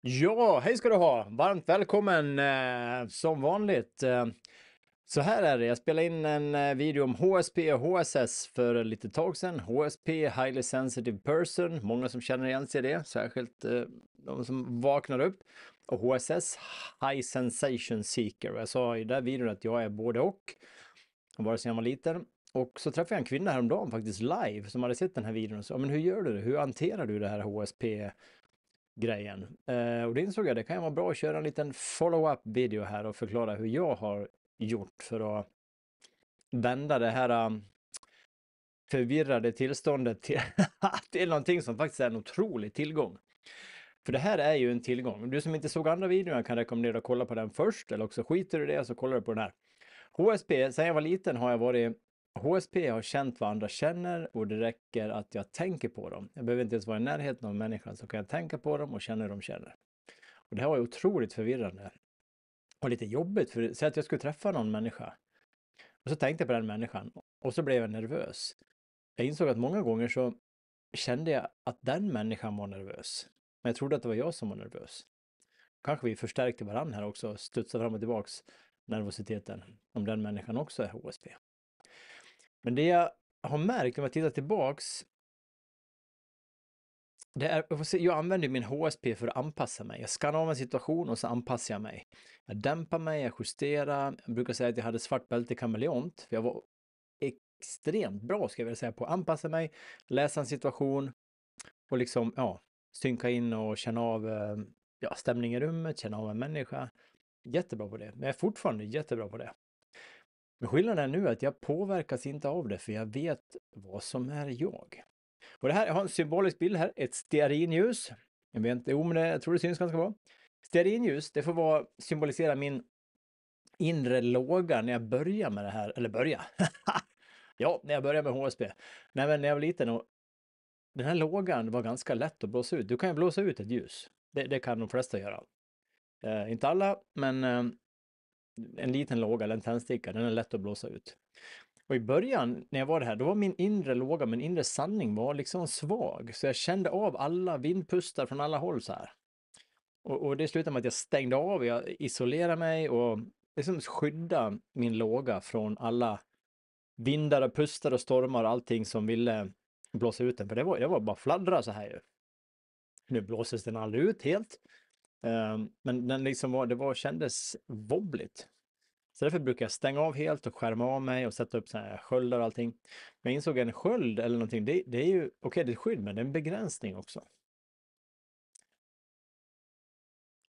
Ja, hej ska du ha! Varmt välkommen eh, som vanligt. Eh, så här är det, jag spelade in en eh, video om HSP och HSS för lite tag sedan. HSP, Highly Sensitive Person, många som känner igen sig i det, särskilt eh, de som vaknar upp. Och HSS, High Sensation Seeker. Jag sa i den där videon att jag är både och, bara sedan jag var liten. Och så träffade jag en kvinna häromdagen faktiskt live som hade sett den här videon och sa, men hur gör du det? Hur hanterar du det här HSP? grejen. Eh, och det insåg jag, det kan vara bra att köra en liten follow-up video här och förklara hur jag har gjort för att vända det här um, förvirrade tillståndet till, till någonting som faktiskt är en otrolig tillgång. För det här är ju en tillgång. Du som inte såg andra videon kan rekommendera att kolla på den först eller också skiter du i det så kollar du på den här. HSB, sen jag var liten har jag varit HSP har känt vad andra känner och det räcker att jag tänker på dem. Jag behöver inte ens vara i närheten av människan så kan jag tänka på dem och känna hur de känner. Och det här var otroligt förvirrande. Och lite jobbigt, för säg att jag skulle träffa någon människa. Och så tänkte jag på den människan och så blev jag nervös. Jag insåg att många gånger så kände jag att den människan var nervös. Men jag trodde att det var jag som var nervös. Kanske vi förstärkte varandra här också, studsade fram och tillbaks nervositeten, om den människan också är HSP. Men det jag har märkt om jag tittar tillbaks det är, jag använder min HSP för att anpassa mig. Jag skannar av en situation och så anpassar jag mig. Jag dämpar mig, jag justerar. Jag brukar säga att jag hade svart bälte i kameleont, för jag var extremt bra, ska jag vilja säga, på att anpassa mig, läsa en situation och liksom, ja, synka in och känna av eh, ja, stämning i rummet, känna av en människa. Jättebra på det, men jag är fortfarande jättebra på det. Men skillnaden är nu att jag påverkas inte av det för jag vet vad som är jag. Och det här, jag har en symbolisk bild här, ett stearinljus. Jag vet inte, jo men jag tror det syns ganska bra. Stearinljus, det får vara, symbolisera min inre låga när jag börjar med det här, eller börja. ja, när jag började med HSB. Nej men när jag var liten och den här lågan var ganska lätt att blåsa ut. Du kan ju blåsa ut ett ljus. Det, det kan de flesta göra. Eh, inte alla, men eh, en liten låga eller en tändsticka, den är lätt att blåsa ut. Och i början när jag var här, då var min inre låga, min inre sanning var liksom svag. Så jag kände av alla vindpustar från alla håll så här. Och, och det slutade med att jag stängde av, jag isolerade mig och liksom skydda min låga från alla vindar och pustar och stormar och allting som ville blåsa ut den. För det var, det var bara fladdra så här ju. Nu blåses den aldrig ut helt. Ehm, men den liksom var, det var, kändes wobbligt. Så därför brukar jag stänga av helt och skärma av mig och sätta upp sköldar och allting. Men jag insåg en sköld eller någonting, det, det är ju, okej okay, det är ett skydd, men det är en begränsning också.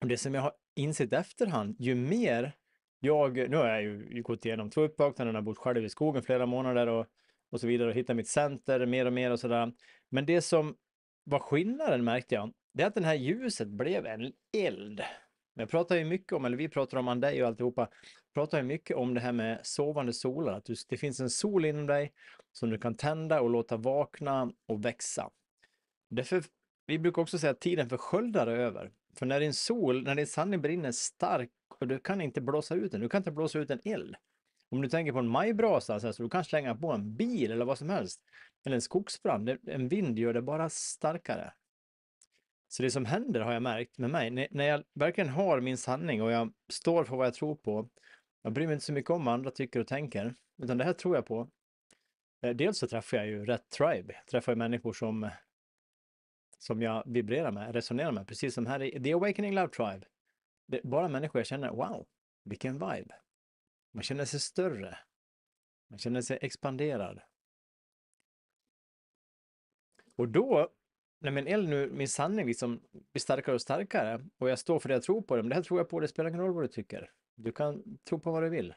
Och det som jag har insett efterhand, ju mer jag, nu har jag ju gått igenom två uppvaknanden, har bott själv i skogen flera månader och, och så vidare och hittat mitt center mer och mer och sådär. Men det som var skillnaden märkte jag, det är att det här ljuset blev en eld. Jag pratar ju mycket om, eller vi pratar om Andej och alltihopa, pratar ju mycket om det här med sovande solar, att du, det finns en sol inom dig som du kan tända och låta vakna och växa. Därför, vi brukar också säga att tiden för sköldar är över. För när din sol, när din sanning brinner stark och du kan inte blåsa ut den, du kan inte blåsa ut en eld. Om du tänker på en majbrasa, så du kan slänga på en bil eller vad som helst, eller en skogsbrand, en vind gör det bara starkare. Så det som händer har jag märkt med mig, när jag verkligen har min sanning och jag står för vad jag tror på, jag bryr mig inte så mycket om vad andra tycker och tänker, utan det här tror jag på. Eh, dels så träffar jag ju rätt tribe, jag träffar ju människor som, som jag vibrerar med, resonerar med, precis som här i The Awakening Love Tribe. Det är bara människor jag känner, wow, vilken vibe. Man känner sig större. Man känner sig expanderad. Och då nej men eld nu, min sanning liksom blir starkare och starkare och jag står för det jag tror på. Det, men det här tror jag på, det spelar ingen roll vad du tycker. Du kan tro på vad du vill.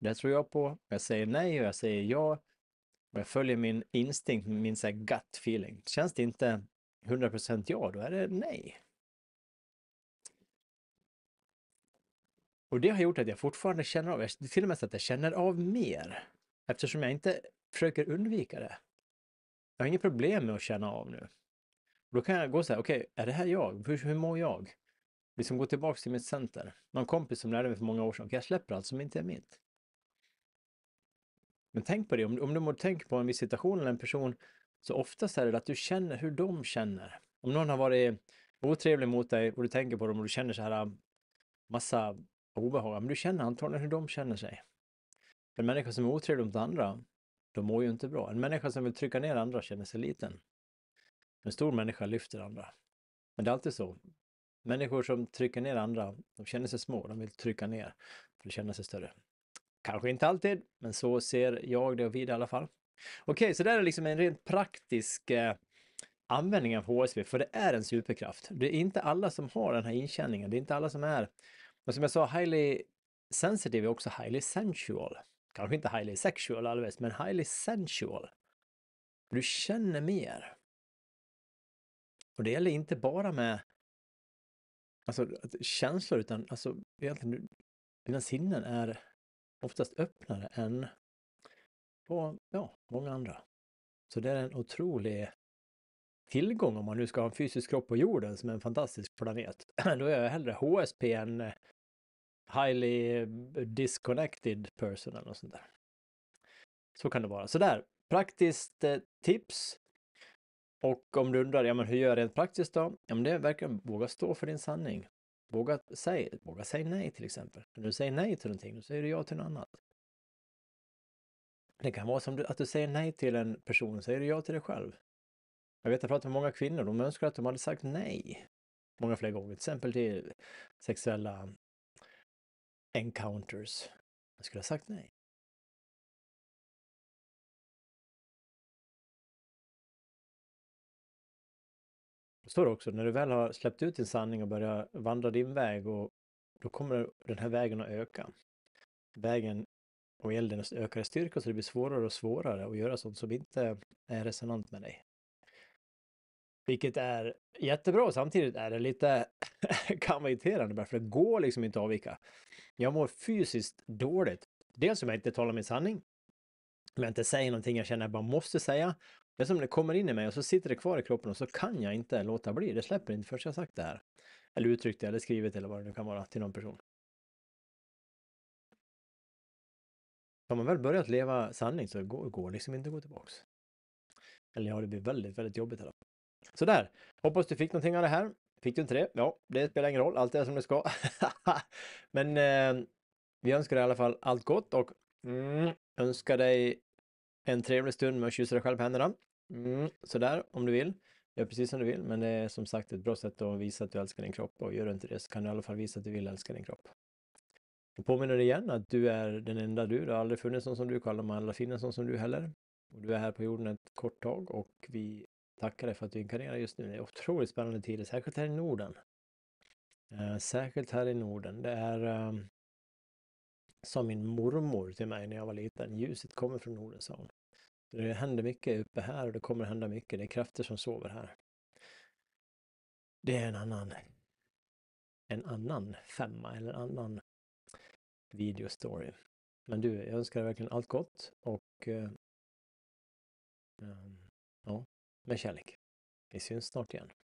Det här tror jag på, jag säger nej och jag säger ja. Och jag följer min instinkt, min så här gut feeling. Känns det inte 100% ja, då är det nej. Och det har gjort att jag fortfarande känner av, till och med så att jag känner av mer. Eftersom jag inte försöker undvika det. Jag har inget problem med att känna av nu. Då kan jag gå så här, okej, okay, är det här jag? Hur, hur mår jag? Liksom gå tillbaka till mitt center. Någon kompis som lärde mig för många år sedan, okay, jag släpper allt som inte är mitt. Men tänk på det, om, om du tänker på en viss situation eller en person, så oftast är det att du känner hur de känner. Om någon har varit otrevlig mot dig och du tänker på dem och du känner så här um, massa obehag, men du känner antagligen hur de känner sig. En människa som är otrevlig mot andra, de mår ju inte bra. En människa som vill trycka ner andra känner sig liten. En stor människa lyfter andra. Men det är alltid så. Människor som trycker ner andra, de känner sig små, de vill trycka ner för att känna sig större. Kanske inte alltid, men så ser jag det och vi det i alla fall. Okej, okay, så där är liksom en rent praktisk eh, användning av HSV, för det är en superkraft. Det är inte alla som har den här inkänningen, det är inte alla som är, men som jag sa, highly sensitive är också highly sensual. Kanske inte highly sexual alldeles, men highly sensual. Du känner mer. Och det gäller inte bara med alltså, känslor utan alltså, egentligen, dina sinnen är oftast öppnare än på ja, många andra. Så det är en otrolig tillgång om man nu ska ha en fysisk kropp på jorden som är en fantastisk planet. Då är jag hellre HSP än highly disconnected person eller något sånt där. Så kan det vara. Så där, praktiskt eh, tips och om du undrar, ja men hur gör jag rent praktiskt då? Ja men det verkar våga stå för din sanning. Våga säga, våga säga nej till exempel. När du säger nej till någonting, då säger du ja till något annat. Det kan vara som att du säger nej till en person, säger du ja till dig själv. Jag vet, att jag pratat med många kvinnor, de önskar att de hade sagt nej många fler gånger, till exempel till sexuella encounters. Jag skulle ha sagt nej. uppstår också när du väl har släppt ut din sanning och börjar vandra din väg och då kommer den här vägen att öka. Vägen och elden ökar i styrka så det blir svårare och svårare att göra sånt som inte är resonant med dig. Vilket är jättebra, samtidigt är det lite kan vara irriterande för det går liksom inte att avvika. Jag mår fysiskt dåligt. Dels om jag inte talar min sanning, om jag inte säger någonting jag känner jag bara måste säga det är som det kommer in i mig och så sitter det kvar i kroppen och så kan jag inte låta bli. Det släpper inte förrän jag sagt det här. Eller uttryckt det eller skrivit eller vad det nu kan vara till någon person. Har man väl börjat leva sanning så går, det liksom inte att gå tillbaks. Eller ja, det blir väldigt, väldigt jobbigt i alla fall. Sådär, hoppas du fick någonting av det här. Fick du inte det? Ja, det spelar ingen roll, allt är som det ska. Men eh, vi önskar dig i alla fall allt gott och mm, önskar dig en trevlig stund med att kyssa dig själv på händerna. Mm, sådär, om du vill. Gör precis som du vill, men det är som sagt ett bra sätt att visa att du älskar din kropp och gör du inte det så kan du i alla fall visa att du vill älska din kropp. Jag påminner dig igen att du är den enda du. Det har aldrig funnits någon som du, kallar man aldrig finnas någon som du heller. Och du är här på jorden ett kort tag och vi tackar dig för att du inkarnerar just nu. Det är otroligt spännande tider, särskilt här i Norden. Eh, särskilt här i Norden. Det är ehm, sa min mormor till mig när jag var liten, ljuset kommer från Norden, sa hon. Det händer mycket uppe här och det kommer hända mycket, det är krafter som sover här. Det är en annan, en annan femma eller en annan videostory. Men du, jag önskar dig verkligen allt gott och eh, ehm, ja, med kärlek. Vi syns snart igen.